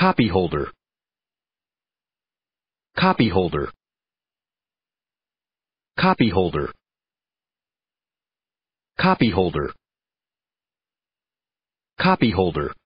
Copy holder. Copy holder. Copy holder. Copy holder. Copy holder.